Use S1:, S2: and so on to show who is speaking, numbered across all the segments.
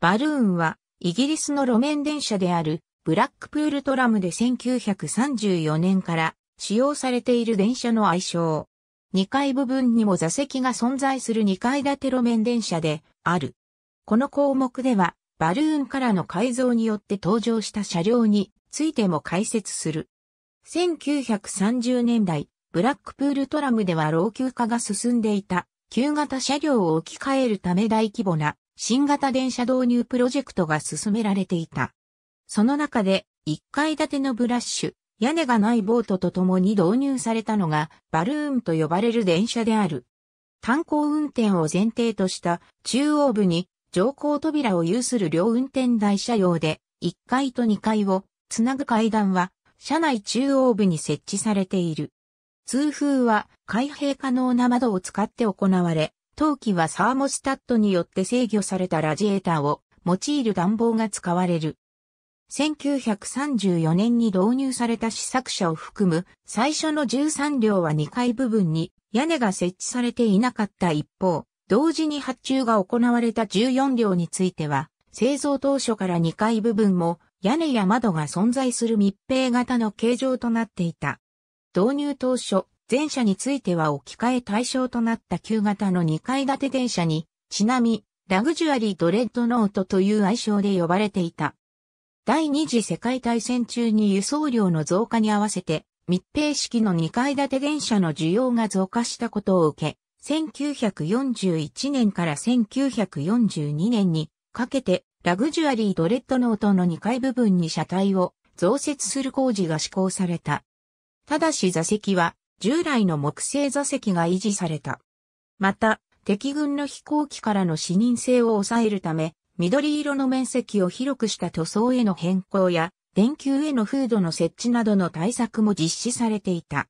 S1: バルーンは、イギリスの路面電車である、ブラックプールトラムで1934年から使用されている電車の愛称。2階部分にも座席が存在する2階建て路面電車である。この項目では、バルーンからの改造によって登場した車両についても解説する。1930年代、ブラックプールトラムでは老朽化が進んでいた、旧型車両を置き換えるため大規模な新型電車導入プロジェクトが進められていた。その中で、1階建てのブラッシュ、屋根がないボートと共に導入されたのが、バルーンと呼ばれる電車である。炭鉱運転を前提とした中央部に乗降扉を有する両運転台車用で、1階と2階をつなぐ階段は、車内中央部に設置されている。通風は開閉可能な窓を使って行われ、陶器はサーモスタットによって制御されたラジエーターを用いる暖房が使われる。1934年に導入された試作車を含む最初の13両は2階部分に屋根が設置されていなかった一方、同時に発注が行われた14両については、製造当初から2階部分も屋根や窓が存在する密閉型の形状となっていた。導入当初、前者については置き換え対象となった旧型の2階建て電車に、ちなみ、ラグジュアリードレッドノートという愛称で呼ばれていた。第二次世界大戦中に輸送量の増加に合わせて、密閉式の2階建て電車の需要が増加したことを受け、1941年から1942年にかけて、ラグジュアリードレッドノートの2階部分に車体を増設する工事が施行された。ただし座席は従来の木製座席が維持された。また、敵軍の飛行機からの視認性を抑えるため、緑色の面積を広くした塗装への変更や、電球へのフードの設置などの対策も実施されていた。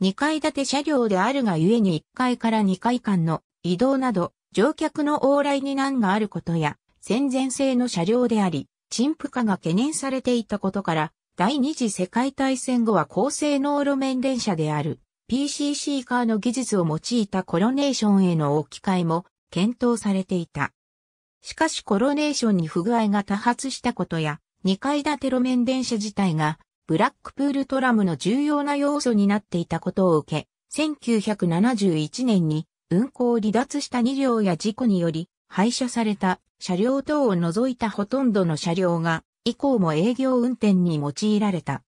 S1: 2階建て車両であるがゆえに1階から2階間の移動など、乗客の往来に難があることや、戦前製の車両であり、陳腐化が懸念されていたことから、第二次世界大戦後は高性能路面電車である PCC カーの技術を用いたコロネーションへの置き換えも検討されていた。しかしコロネーションに不具合が多発したことや、2階建て路面電車自体がブラックプールトラムの重要な要素になっていたことを受け、1971年に運行を離脱した2両や事故により廃車された車両等を除いたほとんどの車両が以降も営業運転に用いられた。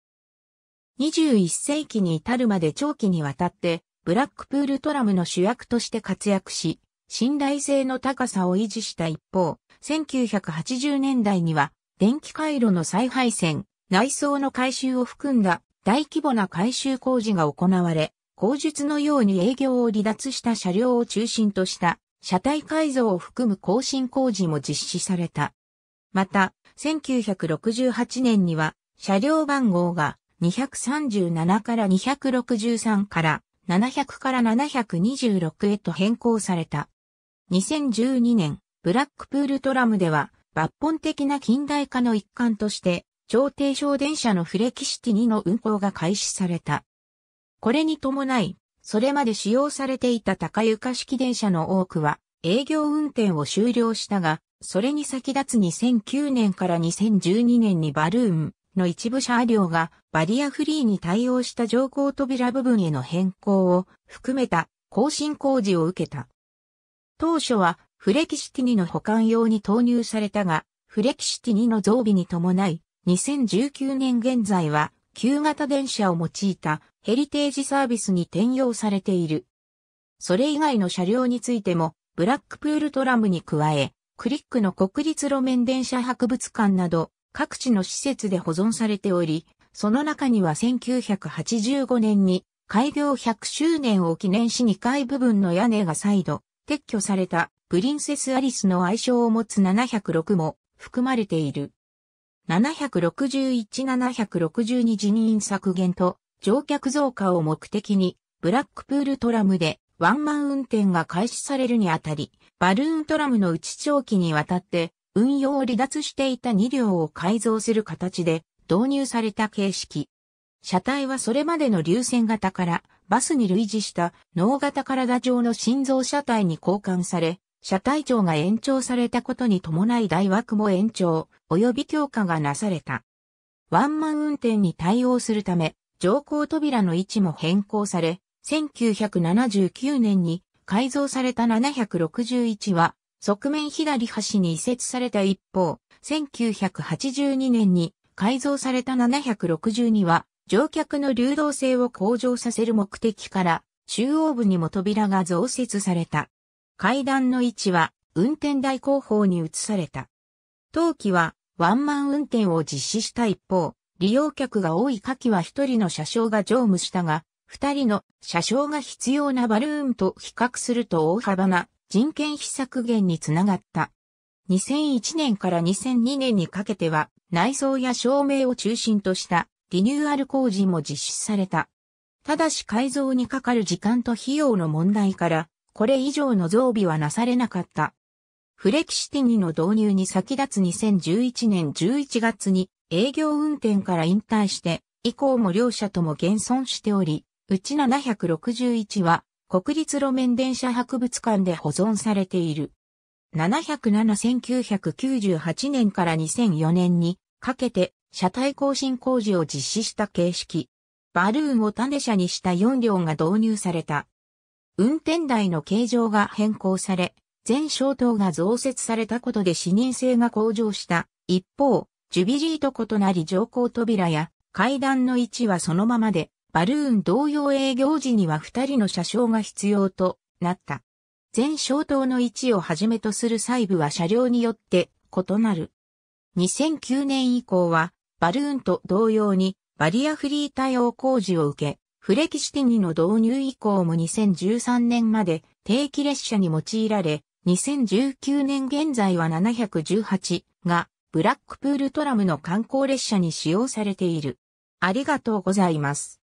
S1: 21世紀に至るまで長期にわたって、ブラックプールトラムの主役として活躍し、信頼性の高さを維持した一方、1980年代には、電気回路の再配線、内装の改修を含んだ大規模な改修工事が行われ、工述のように営業を離脱した車両を中心とした車体改造を含む更新工事も実施された。また、1968年には車両番号が237から263から700から726へと変更された。2012年、ブラックプールトラムでは抜本的な近代化の一環として、超低床電車のフレキシティ2の運行が開始された。これに伴い、それまで使用されていた高床式電車の多くは営業運転を終了したが、それに先立つ2009年から2012年にバルーンの一部車両がバリアフリーに対応した乗降扉部分への変更を含めた更新工事を受けた。当初はフレキシティ2の保管用に投入されたが、フレキシティ2の増備に伴い、2019年現在は旧型電車を用いたヘリテージサービスに転用されている。それ以外の車両についても、ブラックプールトラムに加え、クリックの国立路面電車博物館など各地の施設で保存されており、その中には1985年に開業100周年を記念し2階部分の屋根が再度撤去されたプリンセスアリスの愛称を持つ706も含まれている。761-762人員削減と乗客増加を目的にブラックプールトラムでワンマン運転が開始されるにあたり、バルーントラムの内ち長期にわたって運用を離脱していた2両を改造する形で導入された形式。車体はそれまでの流線型からバスに類似した脳型体状の心臓車体に交換され、車体長が延長されたことに伴い大枠も延長、及び強化がなされた。ワンマン運転に対応するため、乗降扉の位置も変更され、1979年に改造された761は、側面左端に移設された一方、1982年に改造された762は、乗客の流動性を向上させる目的から、中央部にも扉が増設された。階段の位置は、運転台後方に移された。当期は、ワンマン運転を実施した一方、利用客が多い夏季は一人の車掌が乗務したが、二人の車掌が必要なバルーンと比較すると大幅な人件費削減につながった。2001年から2002年にかけては内装や照明を中心としたリニューアル工事も実施された。ただし改造にかかる時間と費用の問題から、これ以上の増備はなされなかった。フレキシティニの導入に先立つ2011年11月に営業運転から引退して、以降も両社とも現存しており、うち761は国立路面電車博物館で保存されている。707-1998年から2004年にかけて車体更新工事を実施した形式。バルーンを種車にした4両が導入された。運転台の形状が変更され、全小灯が増設されたことで視認性が向上した。一方、ジュビリーと異なり乗降扉や階段の位置はそのままで、バルーン同様営業時には二人の車掌が必要となった。全消灯の位置をはじめとする細部は車両によって異なる。2009年以降は、バルーンと同様にバリアフリー対応工事を受け、フレキシティニの導入以降も2013年まで定期列車に用いられ、2019年現在は718がブラックプールトラムの観光列車に使用されている。ありがとうございます。